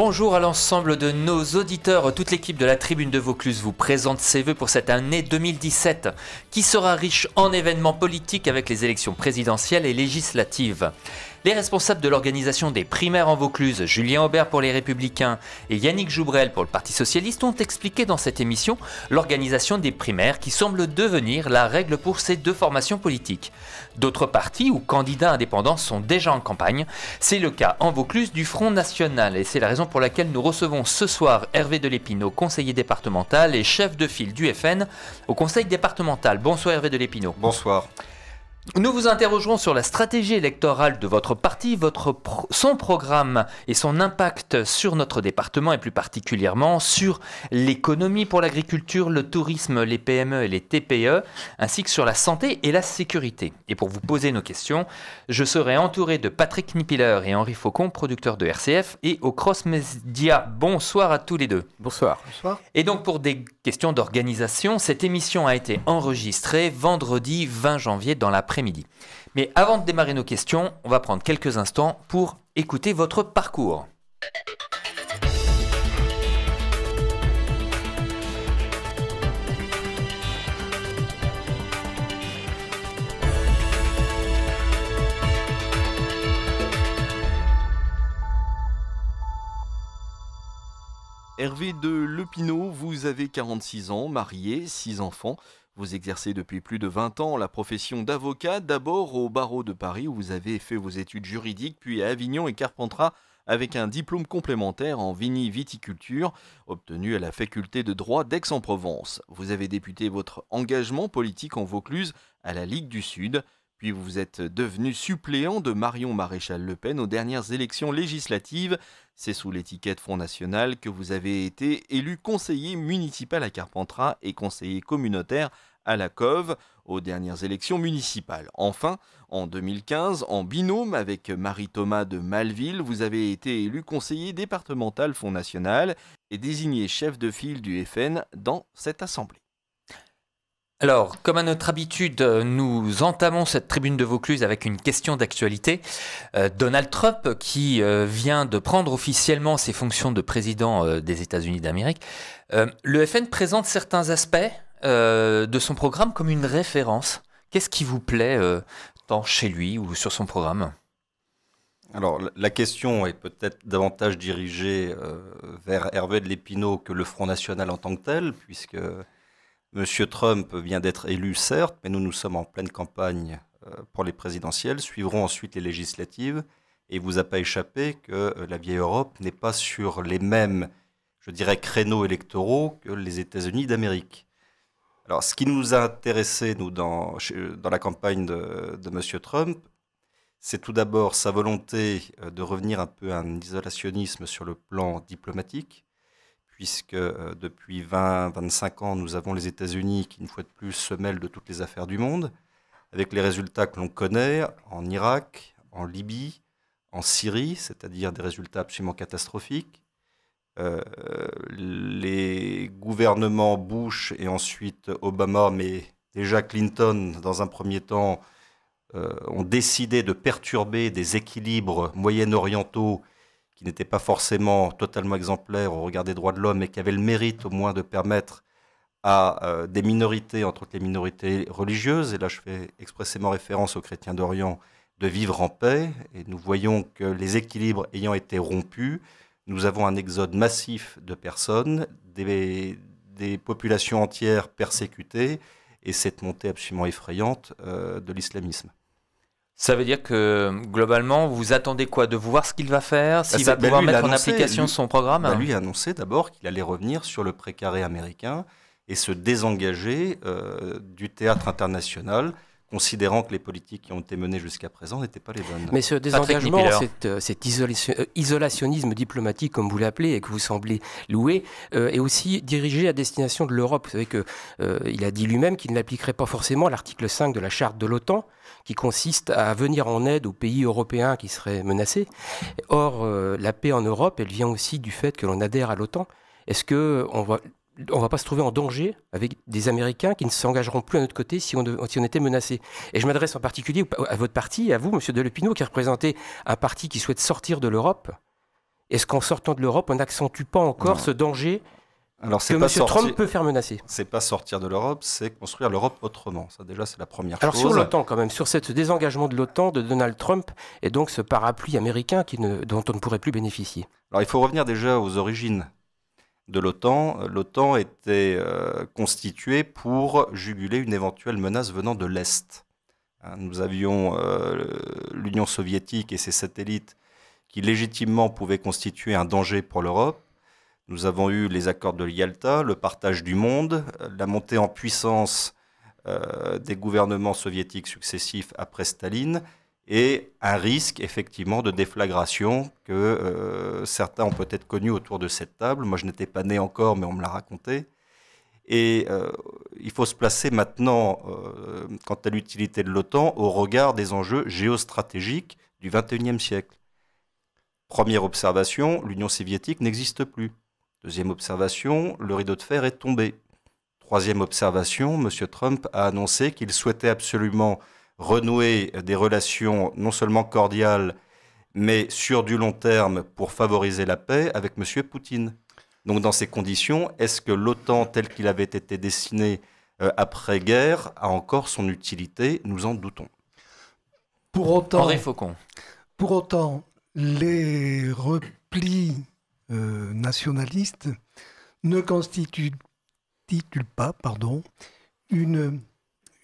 Bonjour à l'ensemble de nos auditeurs. Toute l'équipe de la Tribune de Vaucluse vous présente ses voeux pour cette année 2017, qui sera riche en événements politiques avec les élections présidentielles et législatives les responsables de l'organisation des primaires en Vaucluse, Julien Aubert pour les Républicains et Yannick Joubrel pour le Parti Socialiste, ont expliqué dans cette émission l'organisation des primaires qui semble devenir la règle pour ces deux formations politiques. D'autres partis ou candidats indépendants sont déjà en campagne. C'est le cas en Vaucluse du Front National et c'est la raison pour laquelle nous recevons ce soir Hervé Delépineau, conseiller départemental et chef de file du FN au Conseil départemental. Bonsoir Hervé l'épineau Bonsoir. Nous vous interrogerons sur la stratégie électorale de votre parti, votre son programme et son impact sur notre département et plus particulièrement sur l'économie pour l'agriculture, le tourisme, les PME et les TPE, ainsi que sur la santé et la sécurité. Et pour vous poser nos questions, je serai entouré de Patrick Nipiller et Henri Faucon, producteurs de RCF, et au Crossmedia. Bonsoir à tous les deux. Bonsoir. Bonsoir. Et donc pour des Question d'organisation, cette émission a été enregistrée vendredi 20 janvier dans l'après-midi. Mais avant de démarrer nos questions, on va prendre quelques instants pour écouter votre parcours. Hervé de Lepineau, vous avez 46 ans, marié, 6 enfants. Vous exercez depuis plus de 20 ans la profession d'avocat, d'abord au barreau de Paris où vous avez fait vos études juridiques, puis à Avignon et Carpentras avec un diplôme complémentaire en viticulture obtenu à la faculté de droit d'Aix-en-Provence. Vous avez député votre engagement politique en Vaucluse à la Ligue du Sud, puis vous êtes devenu suppléant de Marion Maréchal Le Pen aux dernières élections législatives. C'est sous l'étiquette Fonds National que vous avez été élu conseiller municipal à Carpentras et conseiller communautaire à la Cove aux dernières élections municipales. Enfin, en 2015, en binôme avec Marie-Thomas de Malville, vous avez été élu conseiller départemental Fonds National et désigné chef de file du FN dans cette assemblée. Alors, comme à notre habitude, nous entamons cette tribune de Vaucluse avec une question d'actualité. Euh, Donald Trump, qui euh, vient de prendre officiellement ses fonctions de président euh, des États-Unis d'Amérique, le FN présente certains aspects de son programme comme une référence. Qu'est-ce qui vous plaît tant chez lui ou sur son programme alors, la question est peut-être davantage dirigée vers Hervé de Lépineau que le Front National en tant que tel, puisque Monsieur Trump vient d'être élu, certes, mais nous, nous sommes en pleine campagne euh, pour les présidentielles, suivront ensuite les législatives, et il vous a pas échappé que euh, la vieille Europe n'est pas sur les mêmes, je dirais, créneaux électoraux que les États-Unis d'Amérique. Alors, ce qui nous a intéressé, nous, dans, la campagne de, Monsieur Trump, c'est tout d'abord sa volonté euh, de revenir un peu à un isolationnisme sur le plan diplomatique, puisque euh, depuis 20-25 ans, nous avons les États-Unis qui, une fois de plus, se mêlent de toutes les affaires du monde, avec les résultats que l'on connaît en Irak, en Libye, en Syrie, c'est-à-dire des résultats absolument catastrophiques. Euh, les gouvernements Bush et ensuite Obama, mais déjà Clinton, dans un premier temps, euh, ont décidé de perturber des équilibres moyen-orientaux qui n'était pas forcément totalement exemplaire au regard des droits de l'homme, mais qui avait le mérite au moins de permettre à euh, des minorités, entre autres les minorités religieuses, et là je fais expressément référence aux chrétiens d'Orient, de vivre en paix. Et nous voyons que les équilibres ayant été rompus, nous avons un exode massif de personnes, des, populations entières persécutées, et cette montée absolument effrayante euh, de l'islamisme. Ça veut dire que globalement, vous attendez quoi De voir ce qu'il va faire S'il bah, va bah, pouvoir mettre en application son programme bah Lui a annoncé d'abord qu'il allait revenir sur le précaré américain et se désengager euh, du théâtre international considérant que les politiques qui ont été menées jusqu'à présent n'étaient pas les bonnes. Mais ce désengagement, euh, cet, euh, isolationnisme diplomatique, comme vous l'appelez et que vous semblez louer, euh, est aussi dirigé à destination de l'Europe. Vous savez qu'il a dit lui-même qu'il n'appliquerait pas forcément l'article 5 de la charte de l'OTAN, qui consiste à venir en aide aux pays européens qui seraient menacés. Or, la paix en Europe, elle vient aussi du fait que l'on adhère à l'OTAN. Est-ce que on va, on va pas se trouver en danger avec des Américains qui ne s'engageront plus à notre côté si on, on était menacé. Et je m'adresse en particulier à votre parti, à vous, Monsieur Delépineau, qui représentez un parti qui souhaite sortir de l'Europe. Est-ce qu'en sortant de l'Europe, on n'accentue pas encore ce danger alors, que M. Trump peut faire menacer. C'est pas sortir de l'Europe, c'est construire l'Europe autrement. Ça, déjà, c'est la première chose. Alors, sur l'OTAN, quand même, sur ce désengagement de l'OTAN de Donald Trump et donc ce parapluie américain qui ne... dont on ne pourrait plus bénéficier. Alors, il faut revenir déjà aux origines de l'OTAN, l'OTAN était constitué euh, constituée pour juguler une éventuelle menace venant de l'Est. Hein, nous avions euh, l'Union soviétique et ses satellites qui légitimement pouvaient constituer un danger pour l'Europe. Nous avons eu les accords de Yalta, le partage du monde, la montée en puissance euh, des gouvernements soviétiques successifs après Staline et un risque effectivement de déflagration que euh, certains ont peut-être connu autour de cette table. Moi, je n'étais pas né encore, mais on me l'a raconté. Et euh, il faut se placer maintenant, euh, quant à l'utilité de l'OTAN, au regard des enjeux géostratégiques du XXIe siècle. Première observation, l'Union soviétique n'existe plus. Deuxième observation, le rideau de fer est tombé. Troisième observation, M. Trump a annoncé qu'il souhaitait absolument renouer des relations non seulement cordiales, mais sur du long terme pour favoriser la paix avec M. Poutine. Donc dans ces conditions, est-ce que l'OTAN tel qu'il avait été dessiné euh, après-guerre a encore son utilité Nous en doutons. Pour autant, Faucon. Pour autant, les replis euh, nationalistes ne constituent pas pardon, une,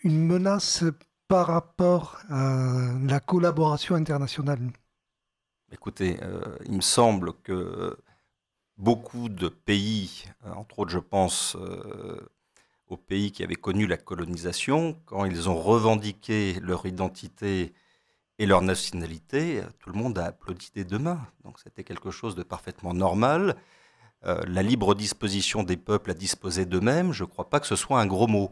une menace par rapport à la collaboration internationale Écoutez, euh, il me semble que beaucoup de pays, euh, entre autres je pense euh, aux pays qui avaient connu la colonisation, quand ils ont revendiqué leur identité et leur nationalité, tout le monde a applaudi des deux mains. Donc c'était quelque chose de parfaitement normal. la libre disposition des peuples à disposer d'eux-mêmes, je ne crois pas que ce soit un gros mot.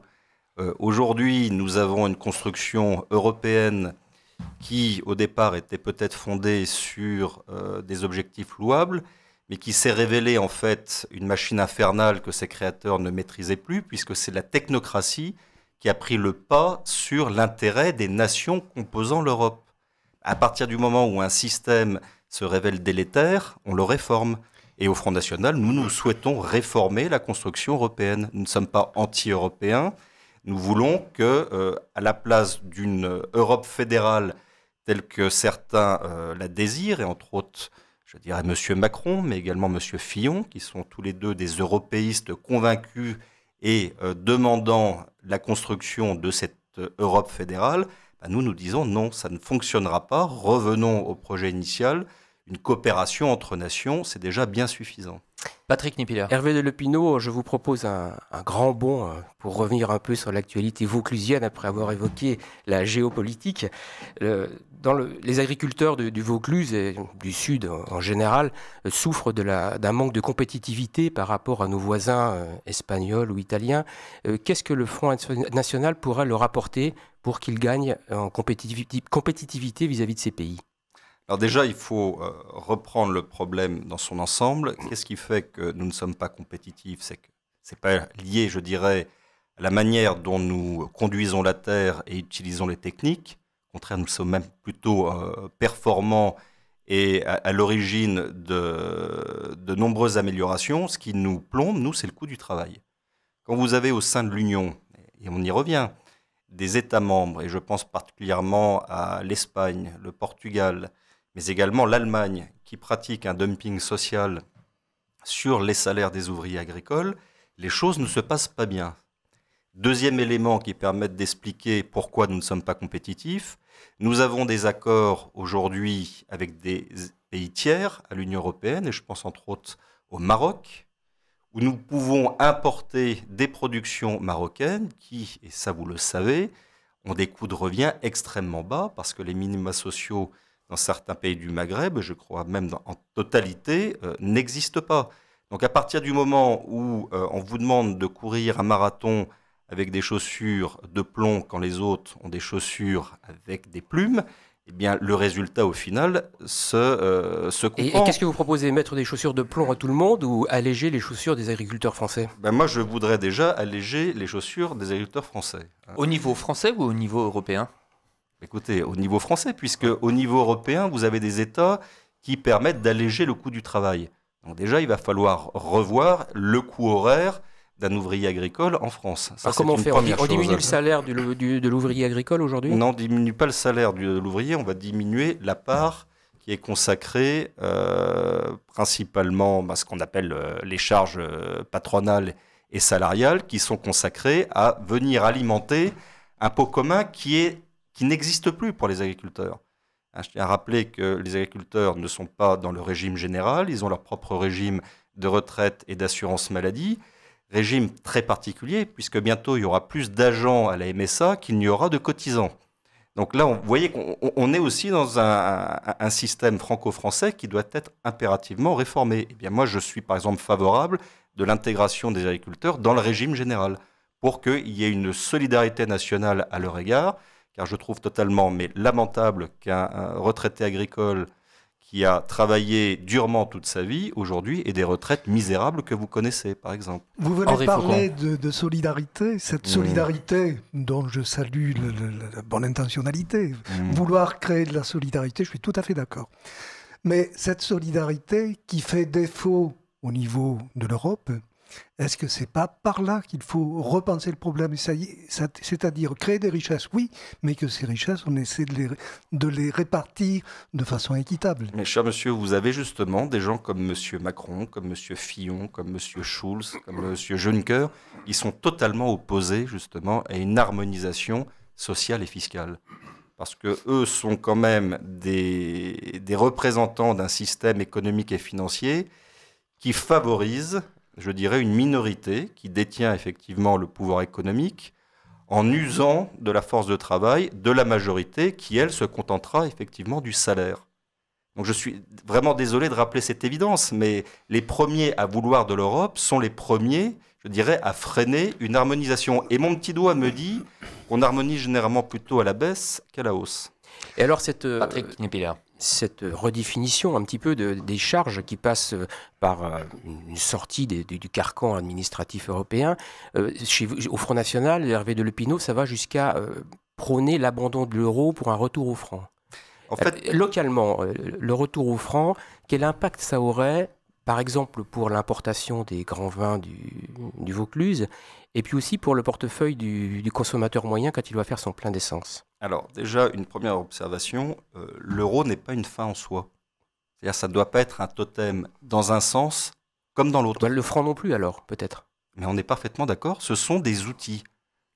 Euh, aujourd'hui, nous avons une construction européenne qui, au départ, était peut-être fondée sur euh, des objectifs louables, mais qui s'est révélée en fait une machine infernale que ses créateurs ne maîtrisaient plus, puisque c'est la technocratie qui a pris le pas sur l'intérêt des nations composant l'Europe. À partir du moment où un système se révèle délétère, on le réforme. Et au Front National, nous, nous souhaitons réformer la construction européenne. Nous ne sommes pas anti-européens, nous voulons que, euh, à la place d'une Europe fédérale telle que certains euh, la désirent, et entre autres, je dirais M. Macron, mais également M. Fillon, qui sont tous les deux des européistes convaincus et euh, demandant la construction de cette Europe fédérale, bah, nous nous disons non, ça ne fonctionnera pas, revenons au projet initial, une coopération entre nations, c'est déjà bien suffisant. Patrick Nipiller. Hervé Lepineau, je vous propose un, grand bond hein, pour revenir un peu sur l'actualité vauclusienne après avoir évoqué la géopolitique. Euh, les agriculteurs du Vaucluse et du Sud en général euh, souffrent d'un manque de compétitivité par rapport à nos voisins euh, espagnols ou italiens. Qu'est-ce que le Front national pourrait leur apporter pour qu'ils gagnent en compétitivité vis à -vis de ces pays déjà, il faut euh, reprendre le problème dans son ensemble. Qu'est-ce qui fait que nous ne sommes pas compétitifs C'est que c'est pas lié, je dirais, à la manière dont nous conduisons la terre et utilisons les techniques. Au contraire, nous sommes même plutôt euh, performants et à, l'origine de nombreuses améliorations. Ce qui nous plombe, nous, c'est le coût du travail. Quand vous avez au sein de l'Union, et on y revient, des États membres, et je pense particulièrement à l'Espagne, le Portugal, mais également l'Allemagne, qui pratique un dumping social sur les salaires des ouvriers agricoles, les choses ne se passent pas bien. Deuxième élément qui permet d'expliquer pourquoi nous ne sommes pas compétitifs, nous avons des accords aujourd'hui avec des pays tiers à l'Union européenne, et je pense entre autres au Maroc, où nous pouvons importer des productions marocaines qui, et ça vous le savez, ont des coûts de revient extrêmement bas parce que les minima sociaux dans certains pays du Maghreb, je crois même en totalité, euh, n'existe pas. Donc à partir du moment où euh, on vous demande de courir un marathon avec des chaussures de plomb quand les autres ont des chaussures avec des plumes, eh bien le résultat au final se, euh, Et, et qu'est-ce que vous proposez Mettre des chaussures de plomb à tout le monde ou alléger les chaussures des agriculteurs français ben Moi je voudrais déjà alléger les chaussures des agriculteurs français. Hein. Au niveau français ou au niveau européen Écoutez, au niveau français, puisque au niveau européen, vous avez des États qui permettent d'alléger le coût du travail. Donc déjà, il va falloir revoir le coût horaire d'un ouvrier agricole en France. comment on fait on, diminue le salaire de l'ouvrier agricole aujourd'hui Non, on ne diminue pas le salaire de l'ouvrier, on va diminuer la part qui est consacrée euh, principalement à bah, ce qu'on appelle euh, les charges euh, patronales et salariales, qui sont consacrées à venir alimenter un pot commun qui est qui n'existe plus pour les agriculteurs. Je tiens à rappeler que les agriculteurs ne sont pas dans le régime général, ils ont leur propre régime de retraite et d'assurance maladie, régime très particulier, puisque bientôt il y aura plus d'agents à la MSA qu'il n'y aura de cotisants. Donc là, vous voyez qu'on est aussi dans un, système franco-français qui doit être impérativement réformé. Eh bien, moi, je suis par exemple favorable de l'intégration des agriculteurs dans le régime général pour qu'il y ait une solidarité nationale à leur égard car je trouve totalement mais lamentable qu'un retraité agricole qui a travaillé durement toute sa vie aujourd'hui ait des retraites misérables que vous connaissez, par exemple. Vous venez parler de, solidarité, cette mmh. solidarité dont je salue la bonne intentionnalité. Mmh. Vouloir créer de la solidarité, je suis tout à fait d'accord. Mais cette solidarité qui fait défaut au niveau de l'Europe, est-ce que c'est pas par là qu'il faut repenser le problème C'est-à-dire créer des richesses, oui, mais que ces richesses, on essaie de les, de les répartir de façon équitable. Mais cher monsieur, vous avez justement des gens comme monsieur Macron, comme monsieur Fillon, comme monsieur Schulz, comme monsieur Juncker, qui sont totalement opposés justement à une harmonisation sociale et fiscale parce que eux sont quand même des, des représentants d'un système économique et financier qui favorise je dirais, une minorité qui détient effectivement le pouvoir économique en usant de la force de travail de la majorité qui, elle, se contentera effectivement du salaire. Donc je suis vraiment désolé de rappeler cette évidence, mais les premiers à vouloir de l'Europe sont les premiers, je dirais, à freiner une harmonisation. Et mon petit doigt me dit qu'on harmonise généralement plutôt à la baisse qu'à la hausse. Et alors cette... Euh, Patrick Nipiller cette redéfinition un petit peu des charges qui passent euh, par euh, une sortie du, carcan administratif européen. Euh, au Front National, Hervé de Lepineau, ça va jusqu'à prôner l'abandon de l'euro pour un retour au franc. En fait, localement, le retour au franc, quel impact ça aurait par exemple pour l'importation des grands vins du, Vaucluse, et puis aussi pour le portefeuille du, consommateur moyen quand il doit faire son plein d'essence Alors déjà, une première observation, euh, l'euro n'est pas une fin en soi. C'est-à-dire ça ne doit pas être un totem dans un sens comme dans l'autre. Eh ben, le franc non plus alors, peut-être. Mais on est parfaitement d'accord, ce sont des outils.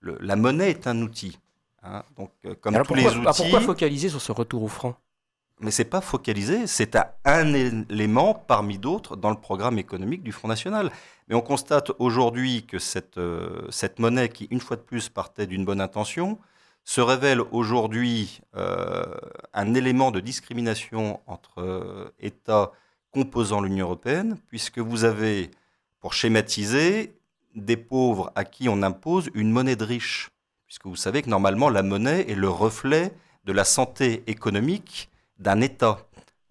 la monnaie est un outil. Hein. donc, euh, comme tous les outils... pourquoi focaliser sur ce retour au franc mais c'est pas focalisé, c'est à un élément parmi d'autres dans le programme économique du Front National. Mais on constate aujourd'hui que cette, euh, cette monnaie qui, une fois de plus, partait d'une bonne intention, se révèle aujourd'hui euh, un élément de discrimination entre euh, États composant l'Union européenne, puisque vous avez, pour schématiser, des pauvres à qui on impose une monnaie de riches, puisque vous savez que normalement la monnaie est le reflet de la santé économique d'un État.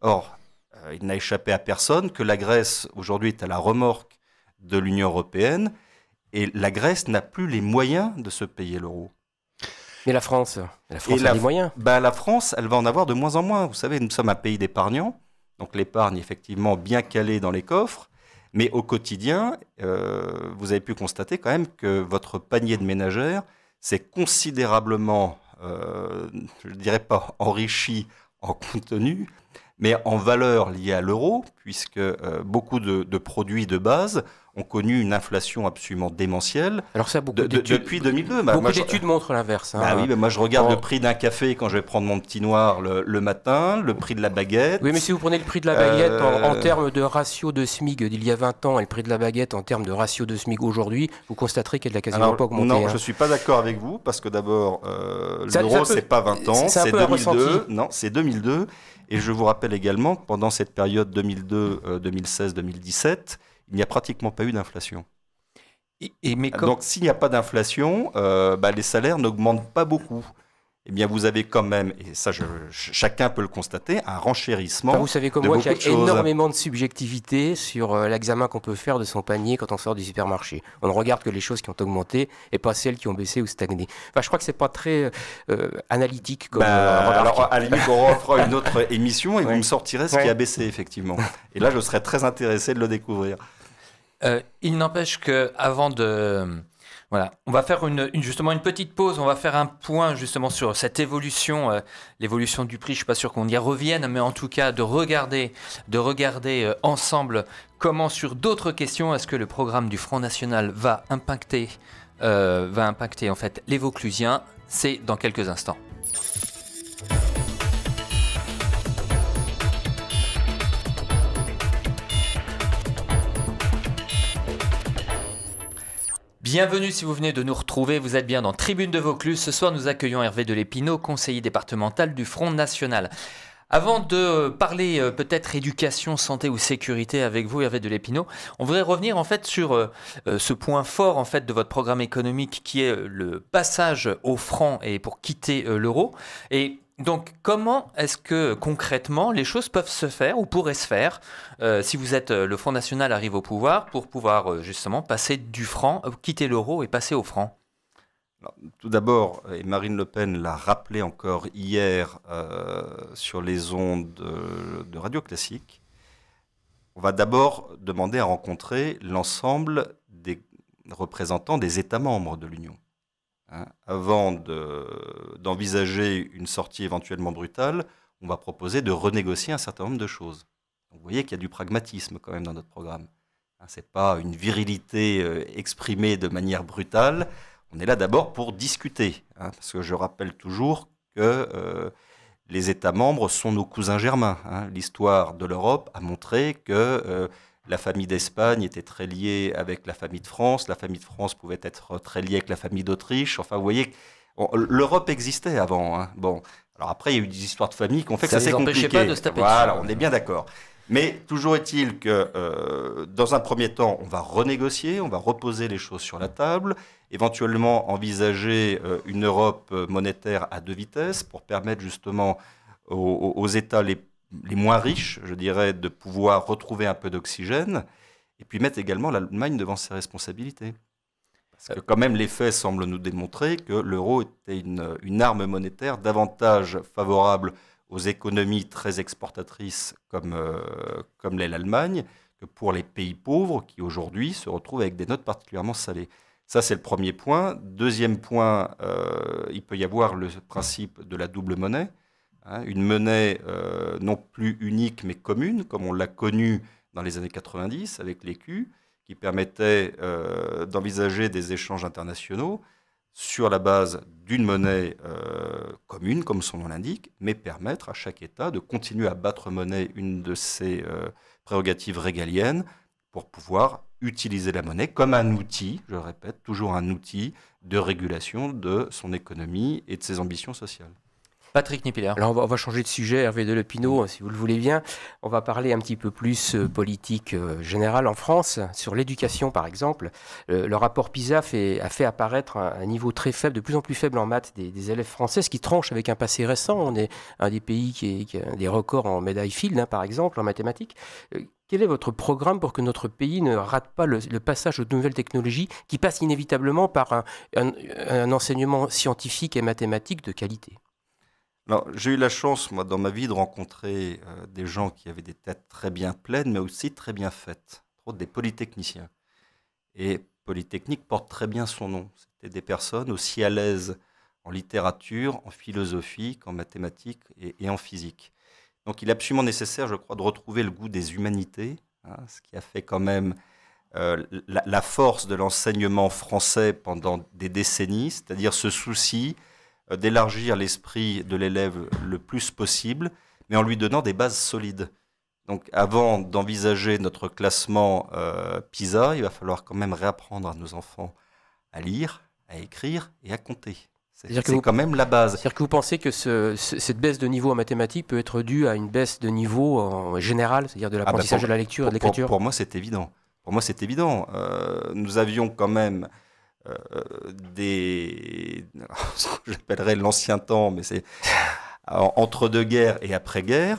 Or, euh, il n'a échappé à personne que la Grèce, aujourd'hui, est à la remorque de l'Union européenne et la Grèce n'a plus les moyens de se payer l'euro. Mais la France, la France a moyens. Bah, la France, elle va en avoir de moins en moins. Vous savez, nous sommes un pays d'épargnants, donc l'épargne effectivement bien calée dans les coffres, mais au quotidien, euh, vous avez pu constater quand même que votre panier de ménagère s'est considérablement, euh, je ne dirais pas enrichi en contenu, mais en valeur liée à l'euro, puisque euh, beaucoup de, produits de base ont connu une inflation absolument démentielle. Alors ça, beaucoup depuis 2002. Bah, beaucoup d'études montrent l'inverse. Hein. Bah oui, mais moi je regarde le prix d'un café quand je vais prendre mon petit noir le, matin, le prix de la baguette. Oui, mais si vous prenez le prix de la baguette en, euh, termes de ratio de SMIG d'il y a 20 ans et le prix de la baguette en termes de ratio de SMIG aujourd'hui, vous constaterez qu'elle n'a quasiment pas augmenté. Non, hein. je ne suis pas d'accord avec vous parce que d'abord, euh, l'euro, ce n'est pas 20 ans, c'est 2002. Non, c'est 2002. Et je vous rappelle également que pendant cette période 2002, 2016, 2017, il n'y a pratiquement pas eu d'inflation. Et, Donc s'il n'y a pas d'inflation, euh, bah, les salaires n'augmentent pas beaucoup. Eh bien, vous avez quand même, et ça, chacun peut le constater, un renchérissement. vous savez comme moi qu'il y a énormément de subjectivité sur euh, l'examen qu'on peut faire de son panier quand on sort du supermarché. On ne regarde que les choses qui ont augmenté et pas celles qui ont baissé ou stagné. je crois que c'est pas très euh, analytique. Comme, bah, alors, à la on refera une autre émission et vous me sortirez ce qui a baissé effectivement. Et là, je serais très intéressé de le découvrir. Euh, il n'empêche que avant de voilà, on va faire justement une petite pause. On va faire un point justement sur cette évolution, euh, l'évolution du prix. Je suis pas sûr qu'on y revienne, mais en tout cas de regarder, de regarder euh, ensemble comment sur d'autres questions est-ce que le programme du Front National va impacter, va impacter en fait les C'est dans quelques instants. Bienvenue si vous venez de nous retrouver, vous êtes bien dans Tribune de Vaucluse. Ce soir, nous accueillons Hervé Delépineau, conseiller départemental du Front National. Avant de parler euh, peut-être éducation, santé ou sécurité avec vous, Hervé Delépineau, on voudrait revenir en fait sur euh, euh, ce point fort en fait de votre programme économique qui est le passage au franc et pour quitter l'euro. Et donc comment est-ce que concrètement les choses peuvent se faire ou pourraient se faire euh, si vous êtes euh, le Front National arrive au pouvoir pour pouvoir euh, justement passer du franc, quitter l'euro et passer au franc Tout d'abord, et Marine Le Pen l'a rappelé encore hier sur les ondes de Radio Classique, on va d'abord demander à rencontrer l'ensemble des représentants des États membres de l'Union. Hein. Avant d'envisager une sortie éventuellement brutale, on va proposer de renégocier un certain nombre de choses. vous voyez qu'il y a du pragmatisme quand même dans notre programme. Hein, Ce n'est pas une virilité euh, exprimée de manière brutale. On est là d'abord pour discuter. Hein, parce que je rappelle toujours que euh, les États membres sont nos cousins germains. Hein. L'histoire de l'Europe a montré que... Euh, la famille d'Espagne était très liée avec la famille de France, la famille de France pouvait être très liée avec la famille d'Autriche. Enfin, vous voyez, l'Europe existait avant. Hein. Bon, alors après, il y a eu des histoires de famille qui ont fait ça que ça s'est compliqué. pas de se taper Voilà, on est bien d'accord. Mais toujours est-il que, euh, dans un premier temps, on va renégocier, on va reposer les choses sur la table, éventuellement envisager euh, une Europe monétaire à deux vitesses pour permettre justement aux, aux États les plus les moins riches, je dirais, de pouvoir retrouver un peu d'oxygène, et puis mettre également l'Allemagne devant ses responsabilités. Parce que quand même, les faits semblent nous démontrer que l'euro était une, arme monétaire davantage favorable aux économies très exportatrices euh, comme, l'est l'Allemagne que pour les pays pauvres qui aujourd'hui se retrouvent avec des notes particulièrement salées. Ça, c'est le premier point. Deuxième point, euh, il peut y avoir le principe de la double monnaie. Hein, une monnaie euh, non plus unique mais commune, comme on l'a connue dans les années 90 avec l'écu, qui permettait euh, d'envisager des échanges internationaux sur la base d'une monnaie euh, commune, comme son nom l'indique, mais permettre à chaque État de continuer à battre monnaie, une de ses prérogatives régaliennes, pour pouvoir utiliser la monnaie comme un outil, je le répète, toujours un outil de régulation de son économie et de ses ambitions sociales. Patrick Nipiller. Alors on va, changer de sujet, Hervé Lepineau, hein, si vous le voulez bien. On va parler un petit peu plus euh, politique euh, générale en France, sur l'éducation par exemple. Euh, le, rapport PISA a fait apparaître un, niveau très faible, de plus en plus faible en maths des, élèves français, ce qui tranche avec un passé récent. On est un des pays qui, a des records en médaille Field, hein, par exemple, en mathématiques. Quel est votre programme pour que notre pays ne rate pas le, passage aux nouvelles technologies qui passent inévitablement par un enseignement scientifique et mathématique de qualité j'ai eu la chance, moi, dans ma vie, de rencontrer euh, des gens qui avaient des têtes très bien pleines, mais aussi très bien faites. Trop des polytechniciens. Et Polytechnique porte très bien son nom. C'était des personnes aussi à l'aise en littérature, en philosophie qu'en mathématiques et, en physique. Donc, il est absolument nécessaire, je crois, de retrouver le goût des humanités, hein, ce qui a fait quand même euh, la force de l'enseignement français pendant des décennies, c'est-à-dire ce souci euh, d'élargir l'esprit de l'élève le plus possible, mais en lui donnant des bases solides. Donc avant d'envisager notre classement euh, PISA, il va falloir quand même réapprendre à nos enfants à lire, à écrire et à compter. C'est quand même la base. C'est-à-dire que vous pensez que cette baisse de niveau en mathématiques peut être due à une baisse de niveau en général, c'est-à-dire de ah bah l'apprentissage de la lecture et de l'écriture pour, pour, moi, c'est évident. Pour moi, c'est évident. Euh, nous avions quand même des, l'ancien temps, mais c'est entre deux guerres et après guerre,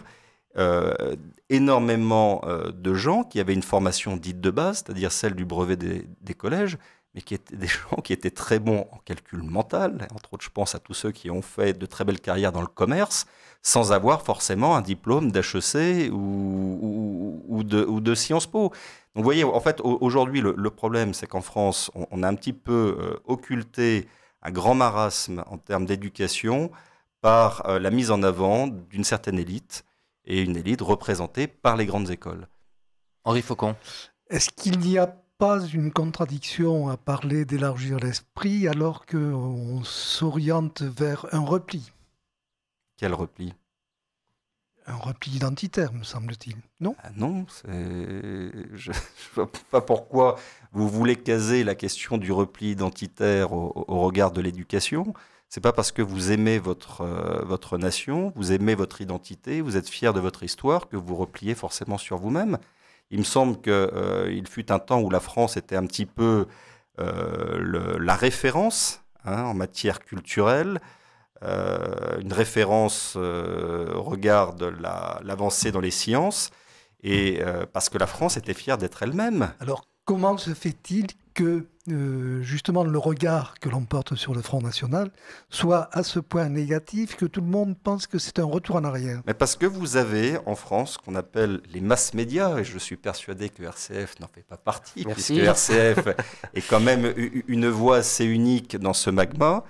euh, énormément euh, de gens qui avaient une formation dite de base, c'est-à-dire celle du brevet des, collèges, mais qui étaient des gens qui étaient très bons en calcul mental. Entre autres, je pense à tous ceux qui ont fait de très belles carrières dans le commerce, sans avoir forcément un diplôme d'HEC ou, ou de Sciences Po. Donc vous voyez, en fait, aujourd'hui, le, problème, c'est qu'en France, on, a un petit peu euh, occulté un grand marasme en termes d'éducation par euh, la mise en avant d'une certaine élite, et une élite représentée par les grandes écoles. Henri Faucon. Est-ce qu'il n'y a pas une contradiction à parler d'élargir l'esprit alors qu'on s'oriente vers un repli Quel repli un repli identitaire, me semble-t-il. Non ah Non, je ne vois pas pourquoi vous voulez caser la question du repli identitaire au, regard de l'éducation. C'est pas parce que vous aimez votre, euh, votre nation, vous aimez votre identité, vous êtes fier de votre histoire que vous repliez forcément sur vous-même. Il me semble qu'il euh, fut un temps où la France était un petit peu euh, la référence hein, en matière culturelle, euh, une référence euh, regarde au regard de l'avancée dans les sciences, et euh, parce que la France était fière d'être elle-même. Alors comment se fait-il que justement le regard que l'on porte sur le Front National soit à ce point négatif que tout le monde pense que c'est un retour en arrière Mais parce que vous avez en France ce qu'on appelle les masses médias, et je suis persuadé que RCF n'en fait pas partie, puisque RCF est quand même une voix assez unique dans ce magma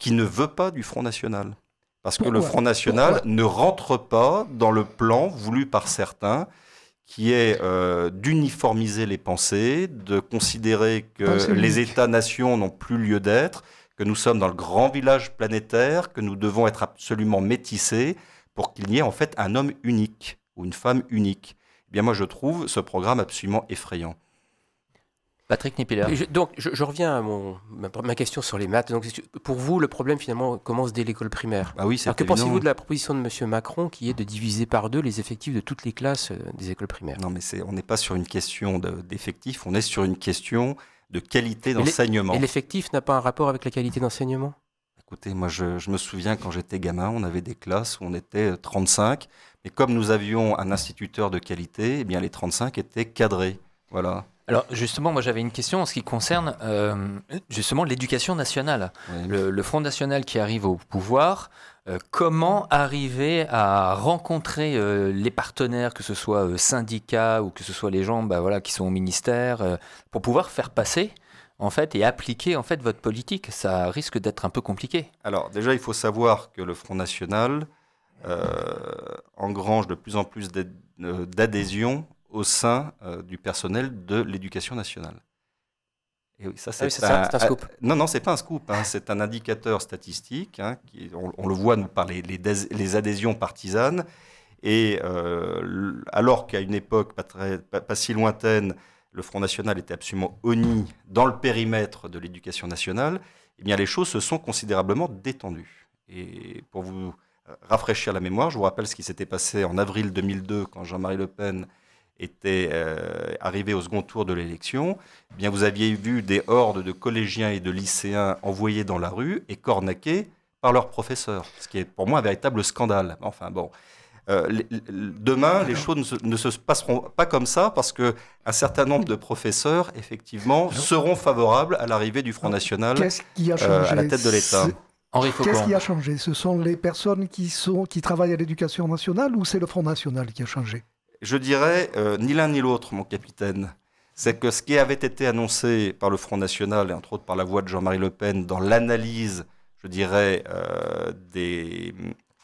qui ne veut pas du Front National. Parce que le Front National ne rentre pas dans le plan voulu par certains, qui est euh, d'uniformiser les pensées, de considérer que les États-nations n'ont plus lieu d'être, que nous sommes dans le grand village planétaire, que nous devons être absolument métissés pour qu'il y ait en fait un homme unique ou une femme unique. Eh bien moi je trouve ce programme absolument effrayant. Patrick Nipiller. donc, je, reviens à mon, ma, question sur les maths. Donc, pour vous, le problème, finalement, commence dès l'école primaire. Ah oui, que pensez-vous de la proposition de M. Macron qui est de diviser par deux les effectifs de toutes les classes euh, des écoles primaires Non, mais c'est, on n'est pas sur une question d'effectifs, on est sur une question de qualité d'enseignement. Et l'effectif n'a pas un rapport avec la qualité d'enseignement Écoutez, moi, je, je me souviens quand j'étais gamin, on avait des classes où on était 35, euh, mais comme nous avions un instituteur de qualité, eh bien, les 35 étaient cadrés. Voilà. Alors justement, moi j'avais une question en ce qui concerne euh, justement l'éducation nationale. Le, Front National qui arrive au pouvoir, euh, comment arriver à rencontrer euh, les partenaires, que ce soit syndicats ou que ce soit les gens bah, voilà, qui sont au ministère, pour pouvoir faire passer en fait, et appliquer en fait votre politique, ça risque d'être un peu compliqué. Alors déjà, il faut savoir que le Front National engrange de plus en plus d'adhésions au sein euh, du personnel de l'éducation nationale. Et oui, ça, ah c'est, un, scoop. Euh, non, non, c'est pas un scoop. Hein, c'est un indicateur statistique. Hein, qui, on, le voit par les, les, adhésions partisanes. Et euh, alors qu'à une époque pas, très, pas, si lointaine, le Front National était absolument honni dans le périmètre de l'éducation nationale, eh bien les choses se sont considérablement détendues. Et pour vous rafraîchir la mémoire, je vous rappelle ce qui s'était passé en avril 2002 quand Jean-Marie Le Pen était euh, arrivé au second tour de l'élection, eh bien vous aviez vu des hordes de collégiens et de lycéens envoyés dans la rue et cornaqués par leurs professeurs, ce qui est pour moi un véritable scandale. Enfin bon. Euh, demain, les choses ne se, passeront pas comme ça parce que un certain nombre de professeurs, effectivement, seront favorables à l'arrivée du Front National euh, à la tête de l'État. Qu'est-ce qui a changé Ce sont les personnes qui, sont, qui travaillent à l'éducation nationale ou c'est le Front National qui a changé je dirais euh, ni l'un ni l'autre, mon capitaine. C'est que ce qui avait été annoncé par le Front National, et entre autres par la voix de Jean-Marie Le Pen, dans l'analyse, je dirais, euh, des,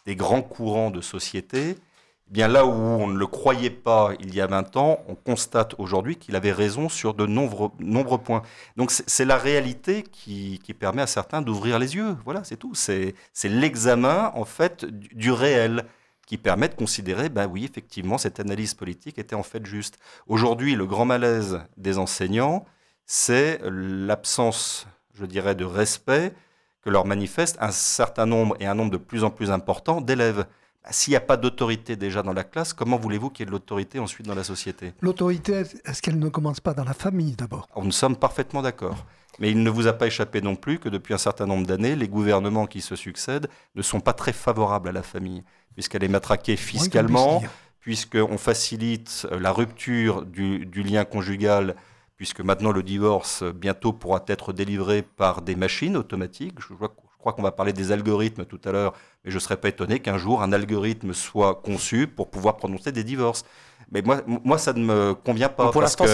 grands courants de société, eh bien là où on ne le croyait pas il y a 20 ans, on constate aujourd'hui qu'il avait raison sur de nombreux, points. Donc c'est la réalité qui, permet à certains d'ouvrir les yeux. Voilà, c'est tout. C'est l'examen, en fait, du réel qui permet de considérer, ben oui, effectivement, cette analyse politique était en fait juste. Aujourd'hui, le grand malaise des enseignants, c'est l'absence, je dirais, de respect que leur manifestent un certain nombre, et un nombre de plus en plus important, d'élèves. Bah, s'il n'y a pas d'autorité déjà dans la classe, comment voulez-vous qu'il y ait de l'autorité ensuite dans la société L'autorité, est-ce qu'elle ne commence pas dans la famille d'abord Nous sommes parfaitement d'accord. Mais il ne vous a pas échappé non plus que depuis un certain nombre d'années, les gouvernements qui se succèdent ne sont pas très favorables à la famille, puisqu'elle est matraquée fiscalement, puisqu'on facilite euh, la rupture du, lien conjugal, puisque maintenant le divorce euh, bientôt pourra être délivré par des machines automatiques. Je, je crois qu'on va parler des algorithmes tout à l'heure, mais je ne serais pas étonné qu'un jour un algorithme soit conçu pour pouvoir prononcer des divorces. Mais moi, moi, ça ne me convient pas. pour l'instant, c'est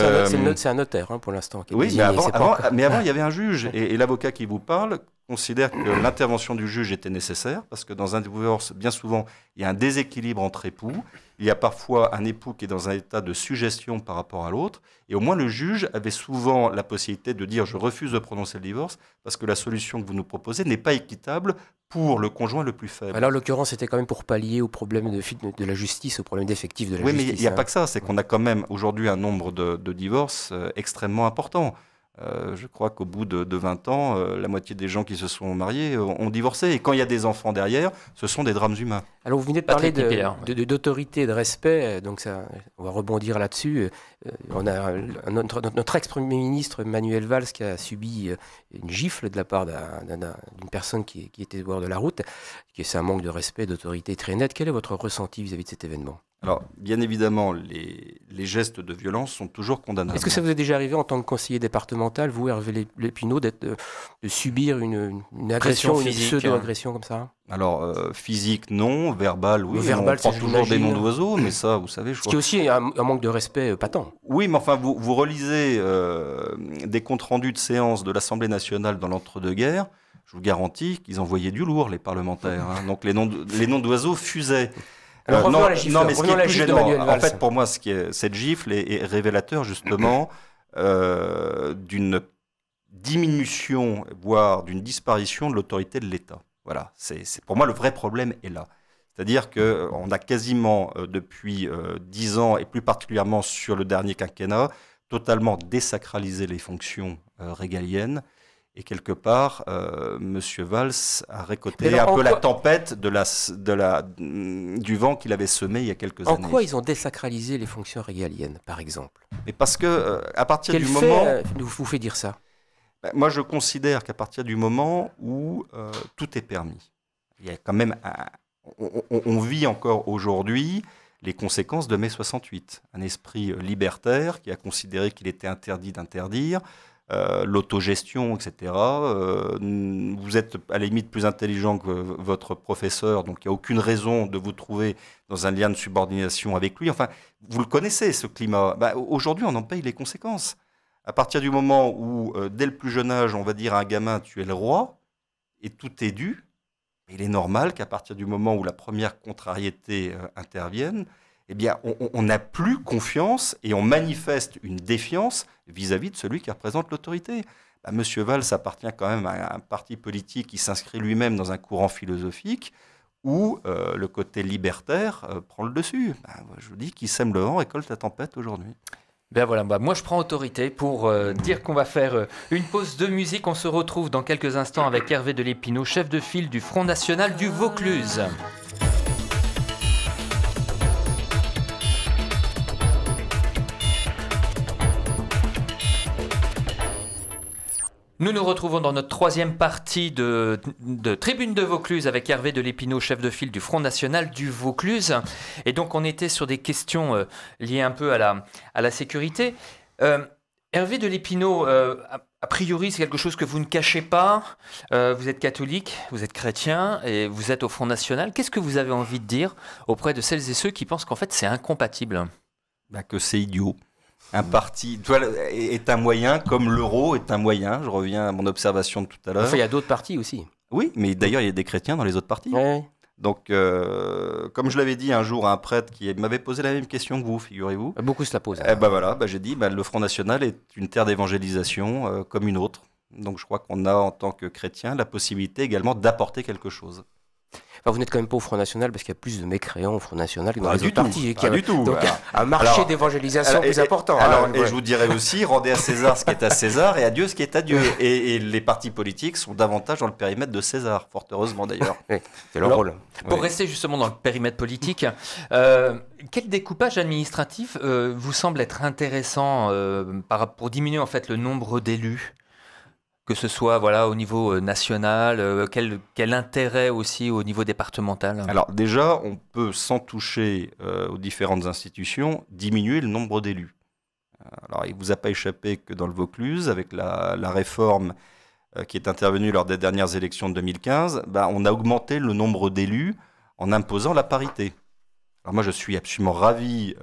un, notaire, euh, hein, pour l'instant. oui, mais avant, mais avant, il y avait un juge. et l'avocat qui vous parle, considère que l'intervention du juge était nécessaire, parce que dans un divorce, bien souvent, il y a un déséquilibre entre époux. Il y a parfois un époux qui est dans un état de suggestion par rapport à l'autre. Et au moins, le juge avait souvent la possibilité de dire je refuse de prononcer le divorce, parce que la solution que vous nous proposez n'est pas équitable pour le conjoint le plus faible. Alors, bah l'occurrence, c'était quand même pour pallier au problème de, de la justice, au problème d'effectif de la justice. Oui, mais il n'y a pas hein. que ça. C'est qu'on a quand même aujourd'hui un nombre de, divorces euh, extrêmement important. Euh, je crois qu'au bout de, 20 ans, euh, la moitié des gens qui se sont mariés euh, ont divorcé. Et quand il y a des enfants derrière, ce sont des drames humains. Alors vous venez de parler d'autorité, de, de, de, respect, donc ça, on va rebondir là-dessus. on a notre, ex-premier ministre Manuel Valls qui a subi une gifle de la part d'une personne qui, était au de la route, c'est un manque de respect, d'autorité très net. Quel est votre ressenti vis à -vis de cet événement alors, bien évidemment, les, gestes de violence sont toujours condamnables. Est-ce que ça vous est déjà arrivé en tant que conseiller départemental, vous, Hervé Lépineau, d'être, de, subir une, agression, une agression comme ça alors, euh, physique, non. Verbal, oui. Verbal, on prend toujours des noms d'oiseaux, mais ça, vous savez, je Ce qui aussi un, manque de respect euh, patent. Oui, mais enfin, vous, relisez euh, des comptes rendus de séances de l'Assemblée nationale dans l'entre-deux-guerres, je vous garantis qu'ils envoyaient du lourd, les parlementaires. Hein. Donc, les noms d'oiseaux fusaient. Alors, euh, non, mais ce qui est plus gênant, en fait, pour moi, ce cette gifle est, révélateur justement euh, d'une diminution, voire d'une disparition de l'autorité de l'État. Voilà, c'est pour moi le vrai problème est là. C'est-à-dire qu'on euh, a quasiment depuis dix ans, et plus particulièrement sur le dernier quinquennat, totalement désacralisé les fonctions régaliennes. Et quelque part, euh, Monsieur Valls a récolté un peu la tempête de la, de la, mm, du vent qu'il avait semé il y a quelques années. En quoi ils ont désacralisé les fonctions régaliennes, par exemple Mais parce que, euh, à partir du fait, moment. Euh, vous fait dire ça bah, Moi, je considère qu'à partir du moment où euh, tout est permis, il y a quand même. On, on, vit encore aujourd'hui les conséquences de mai 68. Un esprit euh, libertaire qui a considéré qu'il était interdit d'interdire, euh, l'autogestion, etc. Euh, vous êtes à la limite plus intelligent que votre professeur, donc il n'y a aucune raison de vous trouver dans un lien de subordination avec lui. Enfin, vous le connaissez, ce climat. Bah, aujourd'hui, on en paye les conséquences. À partir du moment où, euh, dès le plus jeune âge, on va dire à un gamin, tu es le roi, et tout est dû, il est normal qu'à partir du moment où la première contrariété intervienne, eh bien, on n'a plus confiance et on manifeste une défiance vis-à-vis de celui qui représente l'autorité. Bah, Monsieur Valls appartient quand même à un parti politique qui s'inscrit lui-même dans un courant philosophique où euh, le côté libertaire euh, prend le dessus. Bah, je vous dis, qu'il sème le vent et récolte la tempête aujourd'hui. Ben voilà, bah, moi je prends autorité pour euh, dire qu'on va faire une pause de musique. On se retrouve dans quelques instants avec Hervé de Lépineau, chef de file du Front National du Vaucluse. Nous nous retrouvons dans notre troisième partie de, Tribune de Vaucluse avec Hervé de Lépineau, chef de file du Front National du Vaucluse. Et donc on était sur des questions euh, liées un peu à la, sécurité. Euh, Hervé de Lépineau, euh, a priori, c'est quelque chose que vous ne cachez pas. vous êtes catholique, vous êtes chrétien et vous êtes au Front National. Qu'est-ce que vous avez envie de dire auprès de celles et ceux qui pensent qu'en fait c'est incompatible bah, Que c'est idiot. Un parti est un moyen, comme l'euro est un moyen. Je reviens à mon observation de tout à l'heure. il y a d'autres partis aussi. Oui, mais d'ailleurs, il y a des chrétiens dans les autres partis. Donc, euh, comme je l'avais dit un jour à un prêtre qui m'avait posé la même question que vous, figurez-vous. Euh, beaucoup se la posent. Eh ben voilà, bah, j'ai dit, bah, le Front National est une terre d'évangélisation euh, comme une autre. Donc, je crois qu'on a, en tant que chrétien, la possibilité également d'apporter quelque chose vous n'êtes quand même pas au Front National parce qu'il y a plus de mécréants au Front National que dans les autres partis. a du tout. un marché d'évangélisation plus important. Ah, et je vous dirais aussi, rendez à César ce qui est à César et à Dieu ce qui est à Dieu. Et, les partis politiques sont davantage dans le périmètre de César, fort heureusement d'ailleurs. c'est leur rôle. Pour rester justement dans le périmètre politique, euh, quel découpage administratif euh, vous semble être intéressant euh, pour diminuer en fait le nombre d'élus que ce soit voilà, au niveau euh, national, euh, quel, quel, intérêt aussi au niveau départemental Alors déjà, on peut, sans toucher euh, aux différentes institutions, diminuer le nombre d'élus. Alors il ne vous a pas échappé que dans le Vaucluse, avec la, réforme qui est intervenue lors des dernières élections de 2015, bah, on a augmenté le nombre d'élus en imposant la parité. Alors moi, je suis absolument ravi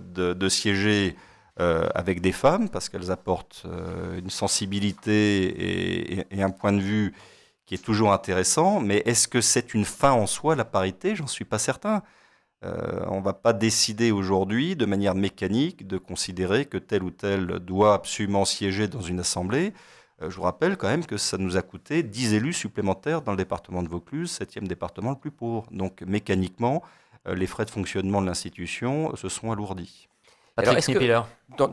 de, de, siéger euh, avec des femmes, parce qu'elles apportent euh, une sensibilité et, un point de vue qui est toujours intéressant. Mais est-ce que c'est une fin en soi, la parité J'en suis pas certain. Euh, on ne va pas décider aujourd'hui de manière mécanique de considérer que tel ou tel doit absolument siéger dans une assemblée. je vous rappelle quand même que ça nous a coûté 10 élus supplémentaires dans le département de Vaucluse, 7e département le plus pauvre. Donc mécaniquement, les frais de fonctionnement de l'institution se sont alourdis. Dans,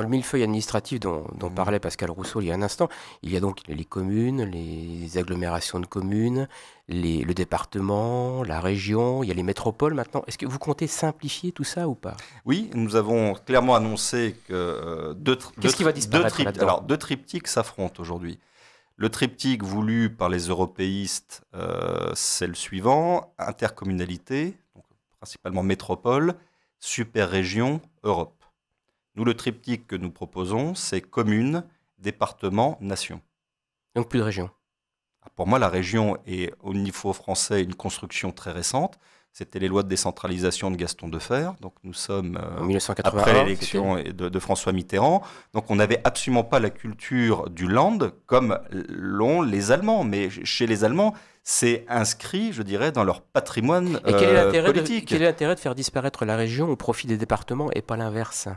le millefeuille administratif dont, mm. parlait Pascal Rousseau il y a un instant, il y a donc les communes, les agglomérations de communes, les, le département, la région, il y a les métropoles maintenant. Est-ce que vous comptez simplifier tout ça ou pas Oui, nous avons clairement annoncé que euh, deux, qui va triptyques, alors, deux s'affrontent aujourd'hui. Le triptyque voulu par les européistes, euh, c'est le suivant intercommunalité, donc principalement métropole, super-région Europe. Nous, le triptyque que nous proposons, c'est commune, département, nation. Donc plus de région. Ah, pour moi, la région est au niveau français une construction très récente. C'était les lois de décentralisation de Gaston Defer. Donc nous sommes euh, après l'élection de, de, François Mitterrand. Donc on n'avait absolument pas la culture du land comme l'ont les Allemands. Mais chez les Allemands, c'est inscrit, je dirais, dans leur patrimoine euh, politique. Et quel est l'intérêt de faire disparaître la région au profit des départements et pas l'inverse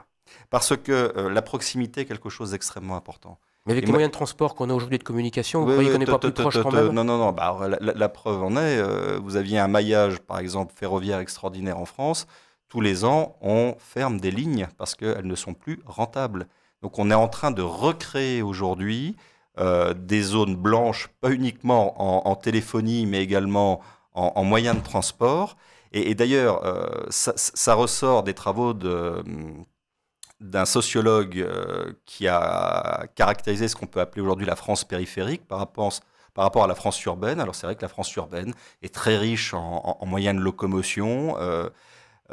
Parce que euh, la proximité est quelque chose d'extrêmement important. Mais avec les moyens de transport qu'on a aujourd'hui de communication, vous qu'on n'est pas plus proche quand même Non, non, non. Bah, la, preuve en est, euh, vous aviez un maillage, par exemple, ferroviaire extraordinaire en France. Tous les ans, on ferme des lignes parce qu'elles ne sont plus rentables. Donc on est en train de recréer aujourd'hui euh, des zones blanches, pas uniquement en, téléphonie, mais également en, moyens de transport. Et, d'ailleurs, euh, ça, ressort des travaux d'un sociologue euh, qui a caractérisé ce qu'on peut appeler aujourd'hui la France périphérique par rapport, à la France urbaine. Alors c'est vrai que la France urbaine est très riche en, en moyens de locomotion.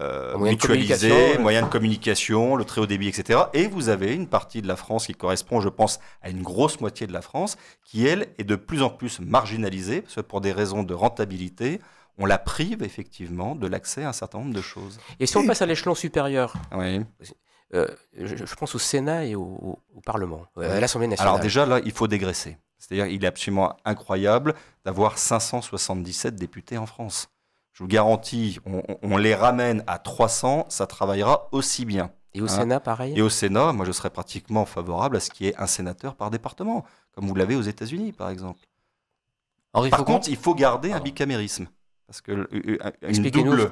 Euh, mutualisé, moyen moyens de communication, le très haut débit, etc. Et vous avez une partie de la France qui correspond, je pense, à une grosse moitié de la France, qui, elle, est de plus en plus marginalisée, parce que pour des raisons de rentabilité, on la prive effectivement de l'accès à un certain nombre de choses. Et si on passe à l'échelon supérieur euh, je, pense au Sénat et au, Parlement, euh, à l'Assemblée nationale. Alors déjà, là, il faut dégraisser. C'est-à-dire, il est absolument incroyable d'avoir 577 députés en France je vous garantis, on, les ramène à 300, ça travaillera aussi bien. Et au hein Sénat, pareil Et au Sénat, moi, je serais pratiquement favorable à ce qu'il y ait un sénateur par département, comme vous l'avez aux États-Unis, par exemple. par contre, il faut garder un bicamérisme. Parce que double,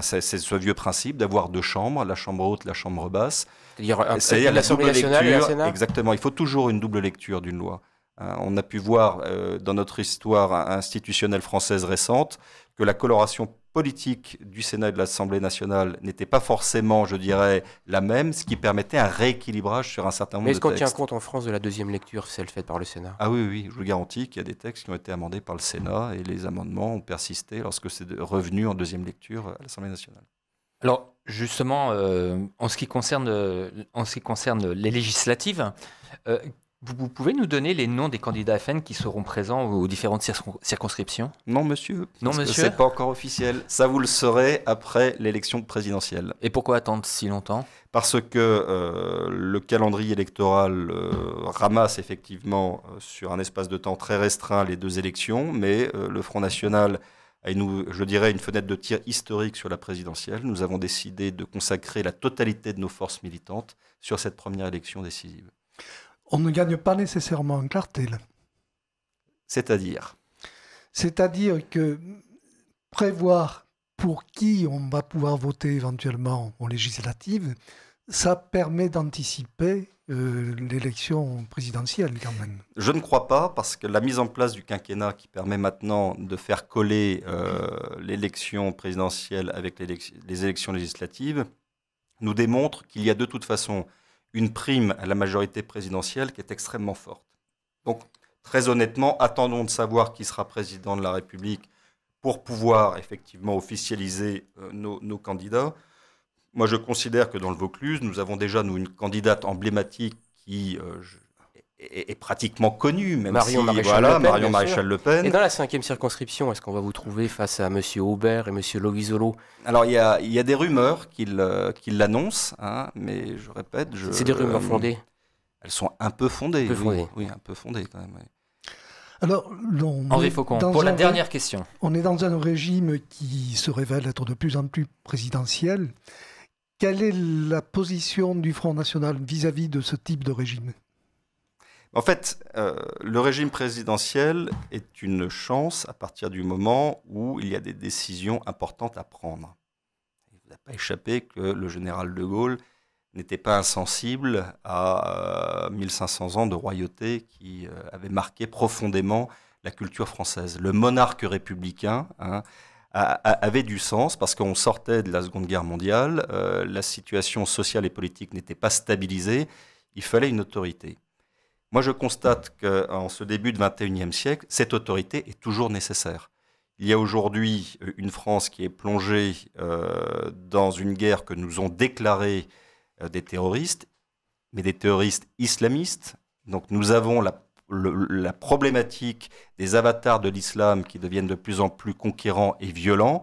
c'est ce vieux principe d'avoir deux chambres, la chambre haute, la chambre basse. C'est-à-dire la double lecture. Exactement. Il faut toujours une double lecture d'une loi. Euh, on a pu voir euh, dans notre histoire institutionnelle française récente que la coloration politique du Sénat et de l'Assemblée nationale n'était pas forcément, je dirais, la même, ce qui permettait un rééquilibrage sur un certain nombre de textes. Mais est-ce qu'on tient compte en France de la deuxième lecture, celle faite par le Sénat Ah oui, oui, je vous garantis qu'il y a des textes qui ont été amendés par le Sénat et les amendements ont persisté lorsque c'est revenu en deuxième lecture à l'Assemblée nationale. Alors justement, euh, en, ce qui concerne, en ce qui concerne les législatives, vous pouvez nous donner les noms des candidats FN qui seront présents aux différentes circonscriptions Non, monsieur. Non, monsieur. n'est pas encore officiel. Ça, vous le saurez après l'élection présidentielle. Et pourquoi attendre si longtemps Parce que euh, le calendrier électoral euh, ramasse effectivement euh, sur un espace de temps très restreint les deux élections, mais le Front National a je dirais, une fenêtre de tir historique sur la présidentielle. Nous avons décidé de consacrer la totalité de nos forces militantes sur cette première élection décisive on ne gagne pas nécessairement en clarté. C'est-à-dire C'est-à-dire que prévoir pour qui on va pouvoir voter éventuellement aux législatives, ça permet d'anticiper euh, l'élection présidentielle quand même. Je ne crois pas, parce que la mise en place du quinquennat qui permet maintenant de faire coller euh, l'élection présidentielle avec les élections législatives nous démontre qu'il y a de toute façon une prime à la majorité présidentielle qui est extrêmement forte. Donc, très honnêtement, attendons de savoir qui sera président de la République pour pouvoir effectivement officialiser euh, nos, candidats. Moi, je considère que dans le Vaucluse, nous avons déjà, une candidate emblématique qui, euh, est, pratiquement connue, même Marion si, Maréchal voilà, le Pen, Marion Maréchal Le Pen. Et dans la cinquième circonscription, est-ce qu'on va vous trouver face à M. Aubert et M. Loguizolo Alors, il y a, y a, des rumeurs qu'il euh, l'annoncent, hein, mais je répète... Je, C'est des rumeurs fondées euh, Elles sont un peu fondées, un peu fondées. Oui, un peu fondées quand même, Alors, on pour la dernière question. On est dans un régime qui se révèle être de plus en plus présidentiel. Quelle est la position du Front National vis à -vis de ce type de régime en fait, euh, le régime présidentiel est une chance à partir du moment où il y a des décisions importantes à prendre. Il ne pas échappé que le général de Gaulle n'était pas insensible à 1500 euh, ans de royauté qui euh, avait marqué profondément la culture française. Le monarque républicain hein, avait du sens parce qu'on sortait de la Seconde Guerre mondiale, la situation sociale et politique n'était pas stabilisée, il fallait une autorité. Moi, je constate qu'en ce début du XXIe siècle, cette autorité est toujours nécessaire. Il y a aujourd'hui euh, une France qui est plongée euh, dans une guerre que nous ont déclarée euh, des terroristes, mais des terroristes islamistes. Donc nous avons la problématique des avatars de l'islam qui deviennent de plus en plus conquérants et violents.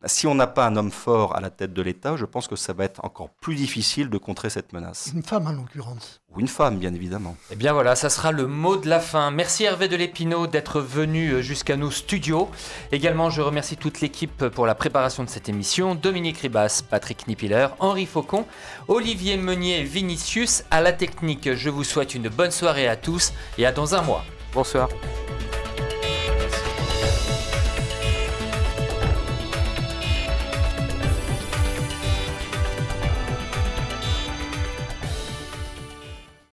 Bah, si on n'a pas un homme fort à la tête de l'État, je pense que ça va être encore plus difficile de contrer cette menace. Une femme en l'occurrence. Ou une femme, bien évidemment. Eh bien voilà, ça sera le mot de la fin. Merci Hervé de d'être venu euh, jusqu'à nos studios. Également, je remercie toute l'équipe pour la préparation de cette émission. Dominique Ribas, Patrick Nipiller, Henri Faucon, Olivier Meunier, Vinicius à la technique. Je vous souhaite une bonne soirée à tous et à dans un mois. Bonsoir.